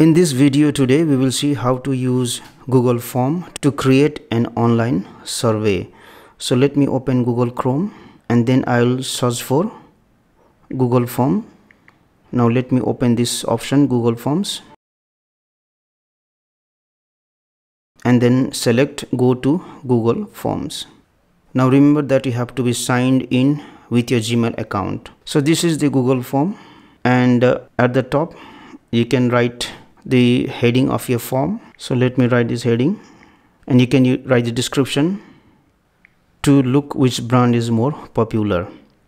In this video today, we will see how to use Google Form to create an online survey. So let me open Google Chrome and then I'll search for Google Form. Now let me open this option Google Forms and then select go to Google Forms. Now remember that you have to be signed in with your Gmail account. So this is the Google Form and uh, at the top you can write the heading of your form so let me write this heading and you can write the description to look which brand is more popular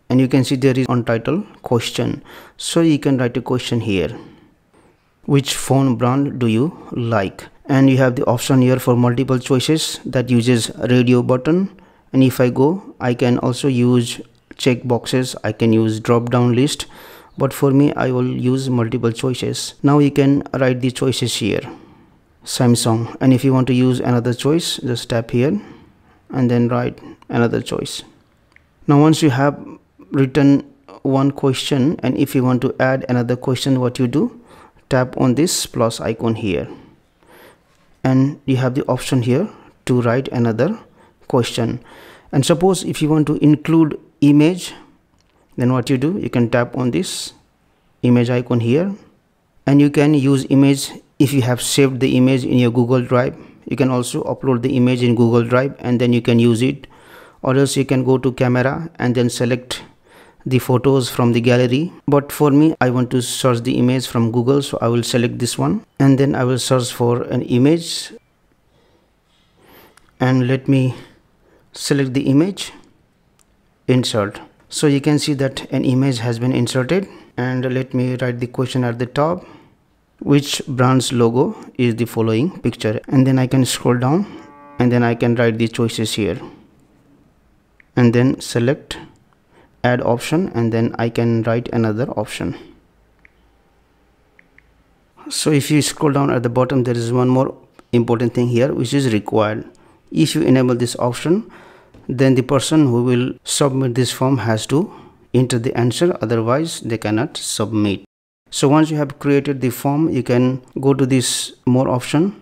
and you can see there is on title question so you can write a question here which phone brand do you like and you have the option here for multiple choices that uses radio button and if I go I can also use check boxes I can use drop down list but for me I will use multiple choices. Now you can write the choices here. Samsung and if you want to use another choice just tap here and then write another choice. Now once you have written one question and if you want to add another question what you do tap on this plus icon here and you have the option here to write another question and suppose if you want to include image then what you do you can tap on this image icon here and you can use image if you have saved the image in your google drive you can also upload the image in google drive and then you can use it or else you can go to camera and then select the photos from the gallery but for me i want to search the image from google so i will select this one and then i will search for an image and let me select the image insert so you can see that an image has been inserted and let me write the question at the top which brand's logo is the following picture and then I can scroll down and then I can write the choices here and then select add option and then I can write another option so if you scroll down at the bottom there is one more important thing here which is required if you enable this option then the person who will submit this form has to enter the answer otherwise they cannot submit so once you have created the form you can go to this more option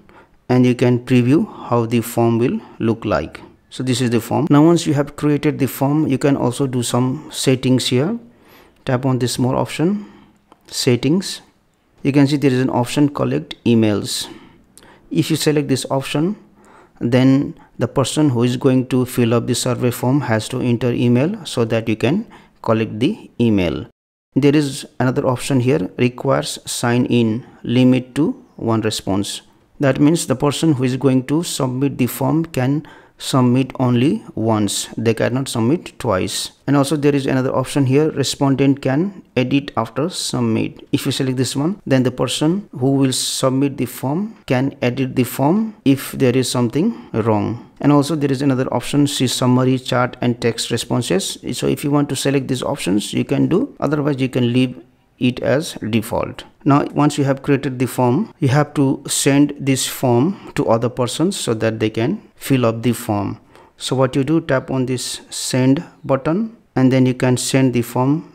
and you can preview how the form will look like so this is the form now once you have created the form you can also do some settings here tap on this more option settings you can see there is an option collect emails if you select this option then the person who is going to fill up the survey form has to enter email so that you can collect the email there is another option here requires sign in limit to one response that means the person who is going to submit the form can submit only once they cannot submit twice and also there is another option here respondent can edit after submit if you select this one then the person who will submit the form can edit the form if there is something wrong and also there is another option see summary chart and text responses so if you want to select these options you can do otherwise you can leave it as default. Now once you have created the form, you have to send this form to other persons so that they can fill up the form. So what you do tap on this send button and then you can send the form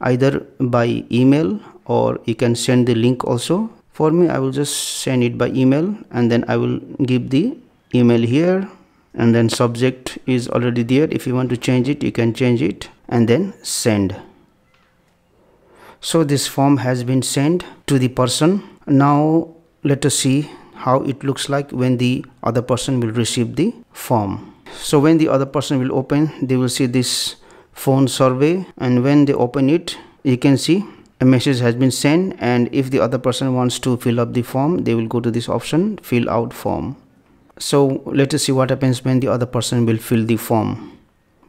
either by email or you can send the link also. For me I will just send it by email and then I will give the email here and then subject is already there if you want to change it you can change it and then send so this form has been sent to the person now let us see how it looks like when the other person will receive the form so when the other person will open they will see this phone survey and when they open it you can see a message has been sent and if the other person wants to fill up the form they will go to this option fill out form so let us see what happens when the other person will fill the form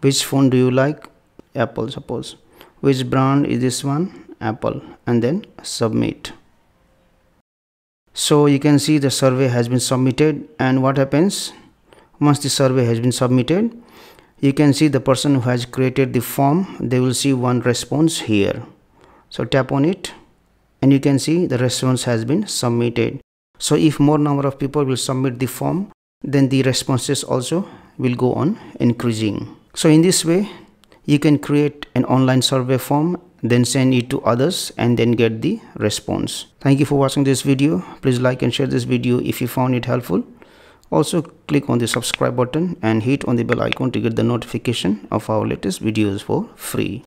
which phone do you like apple suppose which brand is this one apple and then submit so you can see the survey has been submitted and what happens once the survey has been submitted you can see the person who has created the form they will see one response here so tap on it and you can see the response has been submitted so if more number of people will submit the form then the responses also will go on increasing so in this way you can create an online survey form then send it to others and then get the response thank you for watching this video please like and share this video if you found it helpful also click on the subscribe button and hit on the bell icon to get the notification of our latest videos for free